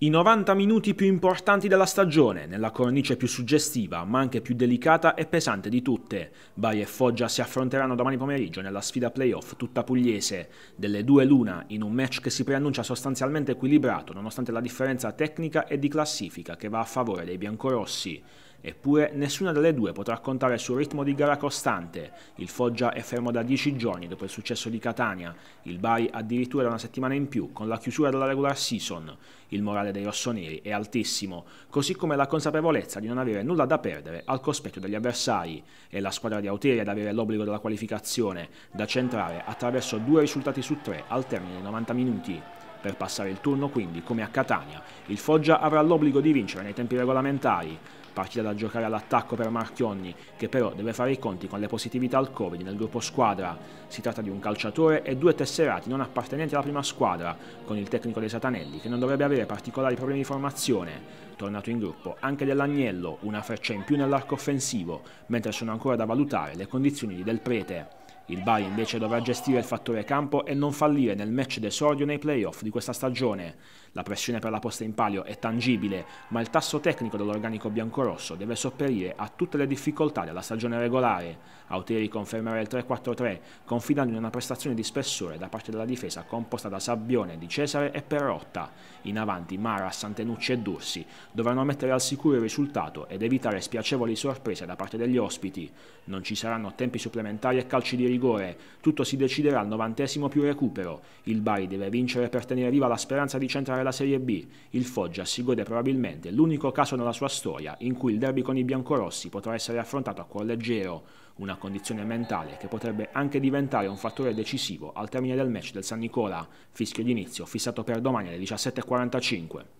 I 90 minuti più importanti della stagione, nella cornice più suggestiva, ma anche più delicata e pesante di tutte. Bari e Foggia si affronteranno domani pomeriggio nella sfida playoff tutta pugliese. Delle due l'una, in un match che si preannuncia sostanzialmente equilibrato, nonostante la differenza tecnica e di classifica che va a favore dei biancorossi. Eppure nessuna delle due potrà contare sul ritmo di gara costante. Il Foggia è fermo da 10 giorni dopo il successo di Catania, il Bari addirittura da una settimana in più con la chiusura della regular season. Il morale dei rossoneri è altissimo, così come la consapevolezza di non avere nulla da perdere al cospetto degli avversari. È la squadra di Auteri ad avere l'obbligo della qualificazione, da centrare attraverso due risultati su tre al termine dei 90 minuti. Per passare il turno quindi, come a Catania, il Foggia avrà l'obbligo di vincere nei tempi regolamentari partita da giocare all'attacco per Marchionni, che però deve fare i conti con le positività al Covid nel gruppo squadra. Si tratta di un calciatore e due tesserati non appartenenti alla prima squadra, con il tecnico dei Satanelli che non dovrebbe avere particolari problemi di formazione. Tornato in gruppo anche dell'Agnello, una freccia in più nell'arco offensivo, mentre sono ancora da valutare le condizioni di Del Prete. Il Bari invece dovrà gestire il fattore campo e non fallire nel match d'esordio nei playoff di questa stagione. La pressione per la posta in palio è tangibile, ma il tasso tecnico dell'organico biancorosso deve sopperire a tutte le difficoltà della stagione regolare. Auteri confermerà il 3-4-3, confidando in una prestazione di spessore da parte della difesa composta da Sabbione, Di Cesare e Perrotta. In avanti Mara, Santenucci e Dursi dovranno mettere al sicuro il risultato ed evitare spiacevoli sorprese da parte degli ospiti. Non ci saranno tempi supplementari e calci di rigore rigore. Tutto si deciderà al novantesimo più recupero. Il Bari deve vincere per tenere viva la speranza di centrare la Serie B. Il Foggia si gode probabilmente l'unico caso nella sua storia in cui il derby con i biancorossi potrà essere affrontato a cuor leggero, una condizione mentale che potrebbe anche diventare un fattore decisivo al termine del match del San Nicola, fischio d'inizio fissato per domani alle 17.45.